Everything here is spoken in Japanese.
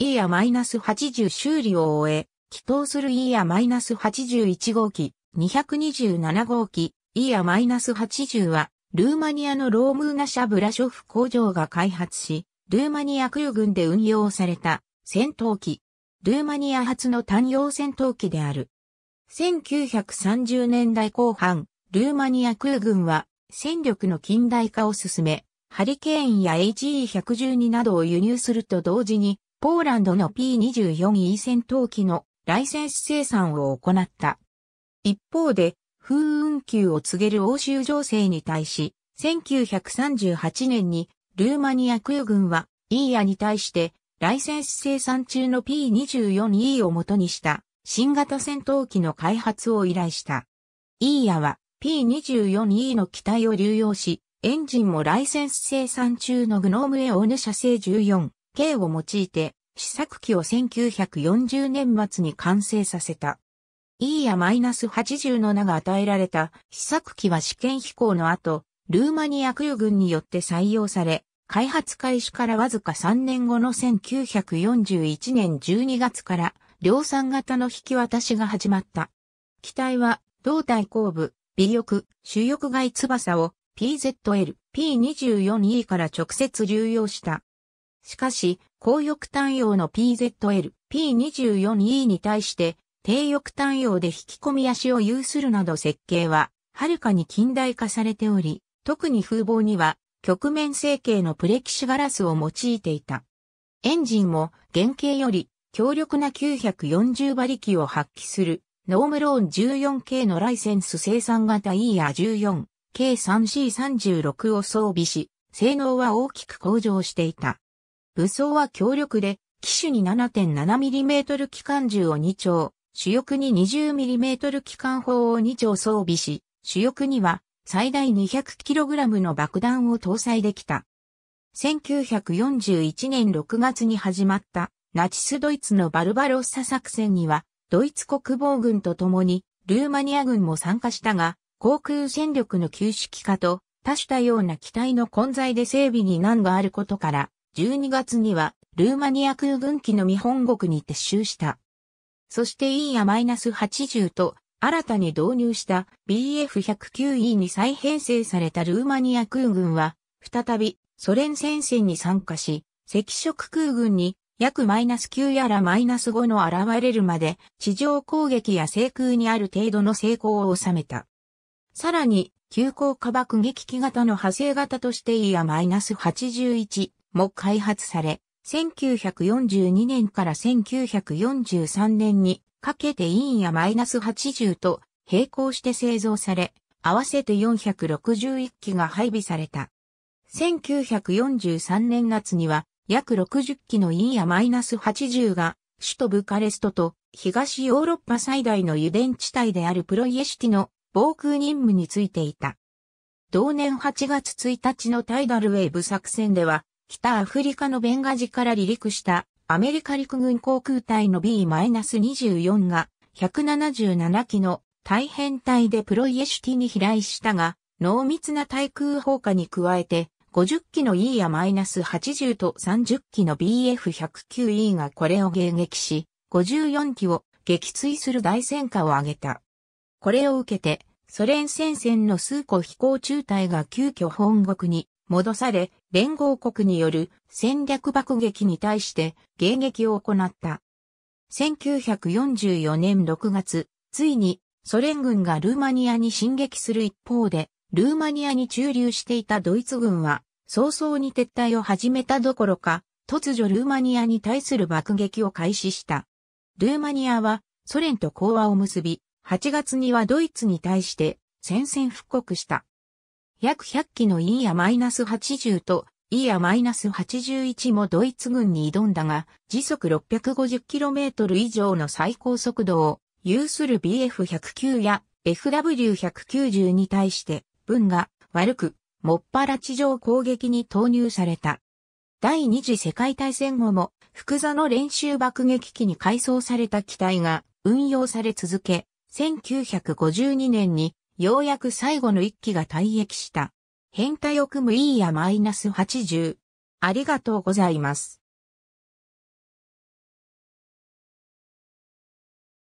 イーア -80 修理を終え、起動するイーア -81 号機、227号機、イーア -80 は、ルーマニアのロームーナャブラショフ工場が開発し、ルーマニア空軍で運用された戦闘機。ルーマニア初の単用戦闘機である。1930年代後半、ルーマニア空軍は戦力の近代化を進め、ハリケーンや HE112 などを輸入すると同時にポーランドの P24E 戦闘機のライセンス生産を行った。一方で、風雲級を告げる欧州情勢に対し、1938年にルーマニア空軍は E ヤに対してライセンス生産中の P24E を元にした新型戦闘機の開発を依頼した。E ヤは P24E の機体を流用し、エンジンもライセンス生産中のグノームエオーヌ社製 14K を用いて試作機を1940年末に完成させた。E や -80 の名が与えられた試作機は試験飛行の後、ルーマニア空軍によって採用され、開発開始からわずか3年後の1941年12月から量産型の引き渡しが始まった。機体は胴体後部、尾翼、主翼外翼を PZL、P24E から直接流用した。しかし、高翼単葉の PZL、P24E に対して、低翼単葉で引き込み足を有するなど設計は、はるかに近代化されており、特に風貌には、曲面成形のプレキシガラスを用いていた。エンジンも原型より強力な940馬力を発揮するノームローン 14K のライセンス生産型 E r 14K3C36 を装備し、性能は大きく向上していた。武装は強力で、機種に 7.7mm 機関銃を2丁、主翼に 20mm 機関砲を2丁装備し、主翼には最大 200kg の爆弾を搭載できた。1941年6月に始まったナチスドイツのバルバロッサ作戦には、ドイツ国防軍と共にルーマニア軍も参加したが、航空戦力の旧式化と多種多様な機体の混在で整備に難があることから、12月にはルーマニア空軍機の見本国に撤収した。そして E-80 と新たに導入した BF109E に再編成されたルーマニア空軍は、再びソ連戦線に参加し、赤色空軍に約マイナス9やらマイナス5の現れるまで地上攻撃や制空にある程度の成功を収めた。さらに、急降下爆撃機型の派生型として E やマイナス81、も開発され、1942年から1943年にかけてインやマイナス80と並行して製造され、合わせて461機が配備された。1943年夏には約60機のインやマイナス80が首都ブカレストと東ヨーロッパ最大の油田地帯であるプロイエシティの防空任務についていた。同年8月1日のタイダルウェーブ作戦では北アフリカのベンガジから離陸したアメリカ陸軍航空隊の B-24 が177機の大変体でプロイエシュティに飛来したが、濃密な対空砲火に加えて、50機の E や -80 と30機の BF109E がこれを迎撃し、54機を撃墜する大戦果を挙げた。これを受けて、ソ連戦線の数個飛行中隊が急遽本国に戻され、連合国による戦略爆撃に対して迎撃を行った。1944年6月、ついにソ連軍がルーマニアに進撃する一方で、ルーマニアに駐留していたドイツ軍は、早々に撤退を始めたどころか、突如ルーマニアに対する爆撃を開始した。ルーマニアはソ連と講和を結び、8月にはドイツに対して宣戦布告した。約100機の E や -80 と E や -81 もドイツ軍に挑んだが、時速 650km 以上の最高速度を有する BF109 や FW190 に対して分が悪く、もっぱら地上攻撃に投入された。第二次世界大戦後も、福座の練習爆撃機に改装された機体が運用され続け、1952年にようやく最後の一機が退役した。変態を組む E やマイナス80。ありがとうございます。